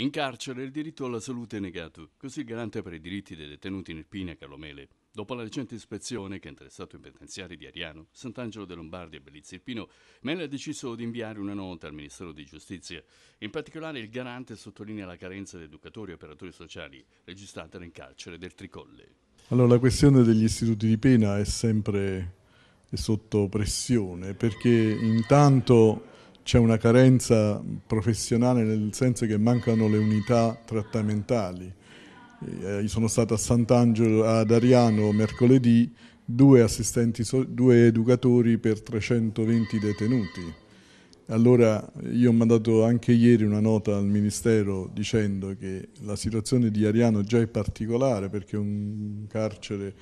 In carcere il diritto alla salute è negato, così il garante per i diritti dei detenuti nel Pina Carlomele, dopo la recente ispezione che ha interessato i penitenziari di Ariano, Sant'Angelo de Lombardi e Bellizzi Irpino, Mele ha deciso di inviare una nota al Ministero di Giustizia. In particolare il garante sottolinea la carenza di educatori e operatori sociali registrata nel carcere del Tricolle. Allora, la questione degli istituti di pena è sempre sotto pressione perché intanto c'è una carenza professionale nel senso che mancano le unità trattamentali. Eh, sono stato a Sant'Angelo, ad Ariano mercoledì, due, assistenti, due educatori per 320 detenuti. Allora io ho mandato anche ieri una nota al Ministero dicendo che la situazione di Ariano già è particolare perché è un carcere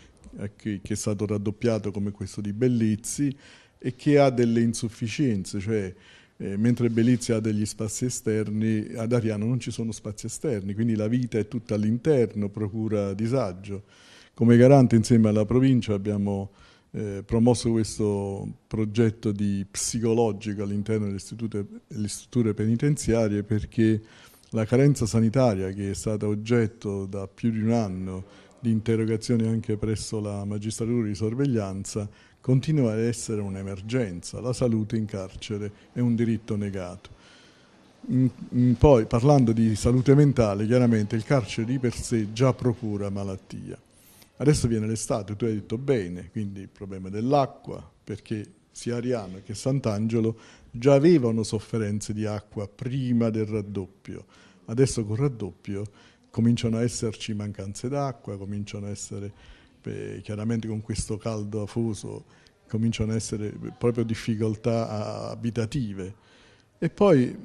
che, che è stato raddoppiato come questo di Bellizzi e che ha delle insufficienze, cioè eh, mentre Belizia ha degli spazi esterni, ad Ariano non ci sono spazi esterni, quindi la vita è tutta all'interno, procura disagio. Come garante insieme alla provincia abbiamo eh, promosso questo progetto di psicologico all'interno delle strutture penitenziarie perché la carenza sanitaria che è stata oggetto da più di un anno di interrogazioni anche presso la magistratura di sorveglianza continua ad essere un'emergenza, la salute in carcere è un diritto negato. poi parlando di salute mentale, chiaramente il carcere di per sé già procura malattia. Adesso viene l'estate, tu hai detto bene, quindi il problema dell'acqua, perché sia Ariano che Sant'Angelo già avevano sofferenze di acqua prima del raddoppio. Adesso col raddoppio cominciano a esserci mancanze d'acqua, cominciano a essere Beh, chiaramente con questo caldo afoso cominciano ad essere proprio difficoltà abitative. E poi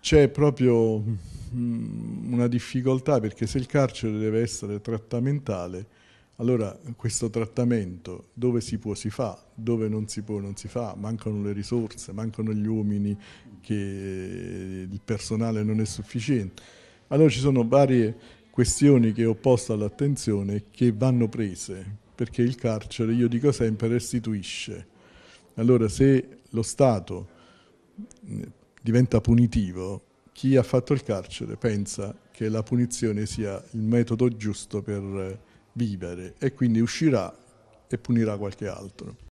c'è proprio mm, una difficoltà perché se il carcere deve essere trattamentale, allora questo trattamento dove si può si fa, dove non si può non si fa, mancano le risorse, mancano gli uomini, che il personale non è sufficiente. Allora ci sono varie questioni che ho posto all'attenzione che vanno prese, perché il carcere, io dico sempre, restituisce. Allora se lo Stato mm, diventa punitivo, chi ha fatto il carcere pensa che la punizione sia il metodo giusto per vivere e quindi uscirà e punirà qualche altro.